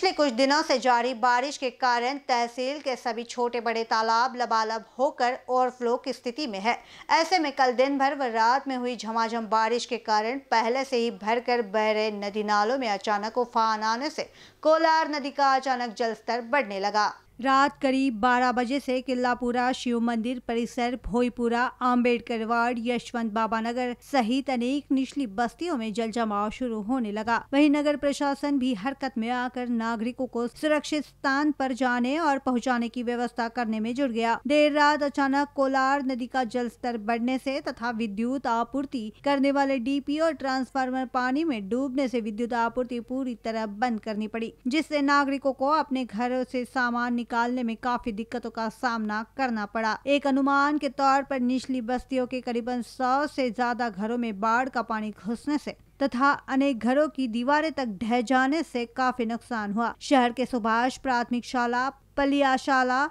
पिछले कुछ दिनों से जारी बारिश के कारण तहसील के सभी छोटे बड़े तालाब लबालब होकर ओवरफ्लो की स्थिति में है ऐसे में कल दिन भर व रात में हुई झमाझम बारिश के कारण पहले से ही भरकर बह रहे नदी नालों में अचानक उफान आने से कोलार नदी का अचानक जलस्तर बढ़ने लगा रात करीब 12 बजे से किल्लापुरा शिव मंदिर परिसर भोईपुरा आम्बेडकर वार्ड यशवंत बाबा नगर सहित अनेक निचली बस्तियों में जल जमाव शुरू होने लगा वहीं नगर प्रशासन भी हरकत में आकर नागरिकों को सुरक्षित स्थान पर जाने और पहुंचाने की व्यवस्था करने में जुट गया देर रात अचानक कोलार नदी का जल स्तर बढ़ने से तथा विद्युत आपूर्ति करने वाले डी और ट्रांसफार्मर पानी में डूबने से विद्युत आपूर्ति पूरी तरह बंद करनी पड़ी जिससे नागरिकों को अपने घरों से सामान निकालने में काफी दिक्कतों का सामना करना पड़ा एक अनुमान के तौर पर निचली बस्तियों के करीबन सौ से ज्यादा घरों में बाढ़ का पानी घुसने से तथा अनेक घरों की दीवारें तक ढह जाने से काफी नुकसान हुआ शहर के सुभाष प्राथमिक शाला पलियाशाला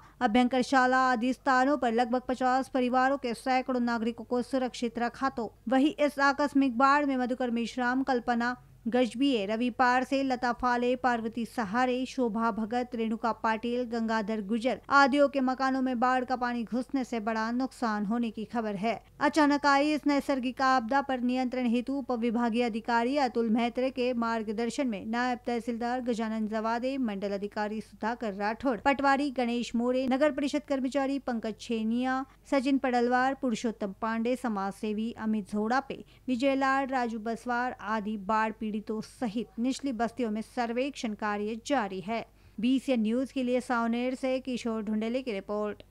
शाला आदि स्थानों पर लगभग 50 परिवारों के सैकड़ों नागरिकों को सुरक्षित रखा तो वही इस आकस्मिक बाढ़ में मधुकर मिश्राम कल्पना गजबीए रवि पार से लता फाले पार्वती सहारे शोभा भगत रेणुका पाटिल गंगाधर गुजर आदियों के मकानों में बाढ़ का पानी घुसने से बड़ा नुकसान होने की खबर है अचानक आई इस नैसर्गिक आपदा पर नियंत्रण हेतु उप विभागीय अधिकारी अतुल मेहत्रे के मार्गदर्शन में नायब तहसीलदार गजानन जवादे मंडल अधिकारी सुधाकर राठौड़ पटवारी गणेश मोरे नगर परिषद कर्मचारी पंकज छेनिया सचिन पडलवार पुरुषोत्तम पांडे समाज सेवी अमित झोड़ापे विजय लाल राजू बसवार आदि बाढ़ पीड़ित पीड़ितों सहित निचली बस्तियों में सर्वेक्षण कार्य जारी है बीसीएन न्यूज के लिए सावनेर से किशोर ढुंडेले की रिपोर्ट